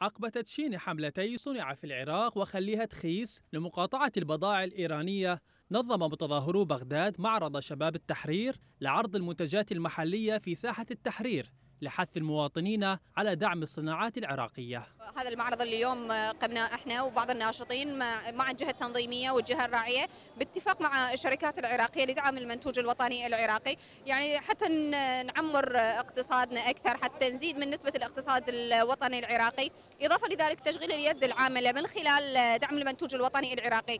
عقب تدشين حملتي صنع في العراق وخليها تخيس لمقاطعة البضائع الإيرانية نظم متظاهرو بغداد معرض شباب التحرير لعرض المنتجات المحلية في ساحة التحرير لحث المواطنين على دعم الصناعات العراقية هذا المعرض اليوم قمناه احنا وبعض الناشطين مع الجهة التنظيمية والجهة الراعية باتفاق مع الشركات العراقية لدعم المنتوج الوطني العراقي يعني حتى نعمر اقتصادنا أكثر حتى نزيد من نسبة الاقتصاد الوطني العراقي إضافة لذلك تشغيل اليد العاملة من خلال دعم المنتوج الوطني العراقي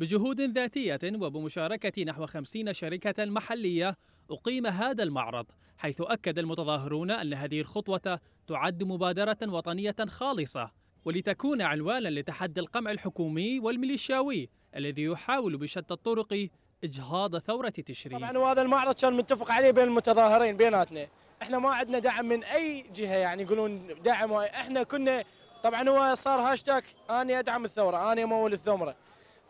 بجهود ذاتية وبمشاركة نحو خمسين شركة محلية أقيم هذا المعرض حيث أكد المتظاهرون أن هذه الخطوة تعد مبادرة وطنية خالصة ولتكون عنوانا لتحدي القمع الحكومي والميليشياوي الذي يحاول بشتى الطرق إجهاض ثورة تشرين طبعا وهذا المعرض كان متفق عليه بين المتظاهرين بيناتنا احنا ما عندنا دعم من اي جهه يعني يقولون دعم احنا كنا طبعا هو صار هاشتاك انا ادعم الثوره انا مول الثوره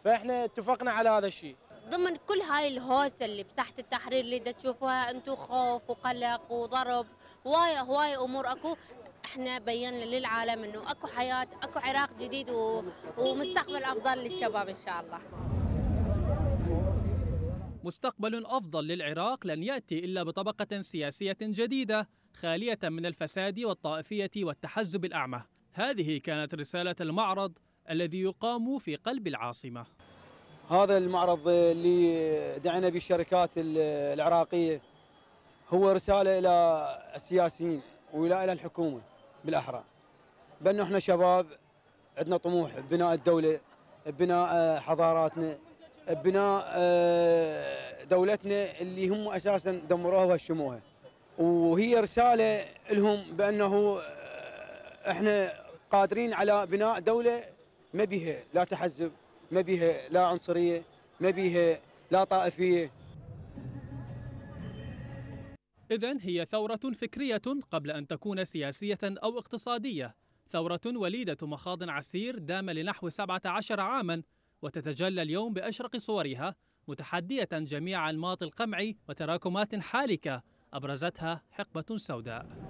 فاحنا اتفقنا على هذا الشيء ضمن كل هاي الهوسه اللي بساحه التحرير اللي دا تشوفوها انتم خوف وقلق وضرب هوايه هوايه امور اكو احنا بينا للعالم انه اكو حياه اكو عراق جديد و... ومستقبل افضل للشباب ان شاء الله مستقبل افضل للعراق لن ياتي الا بطبقه سياسيه جديده خاليه من الفساد والطائفيه والتحزب الاعمى هذه كانت رساله المعرض الذي يقام في قلب العاصمة هذا المعرض اللي دعنا به الشركات العراقية هو رسالة إلى السياسيين وإلى الحكومة بالأحرى بأنه إحنا شباب عندنا طموح ببناء الدولة بناء آه، حضاراتنا بناء آه، دولتنا اللي هم أساسا دمروها وهشموها وهي رسالة لهم بأنه آه، إحنا قادرين على بناء دولة ما بيها لا تحزب ما بيها لا عنصرية ما بيها لا طائفية إذا هي ثورة فكرية قبل أن تكون سياسية أو اقتصادية ثورة وليدة مخاض عسير دام لنحو 17 عاما وتتجلى اليوم بأشرق صورها متحدية جميع أنماط القمع وتراكمات حالكة أبرزتها حقبة سوداء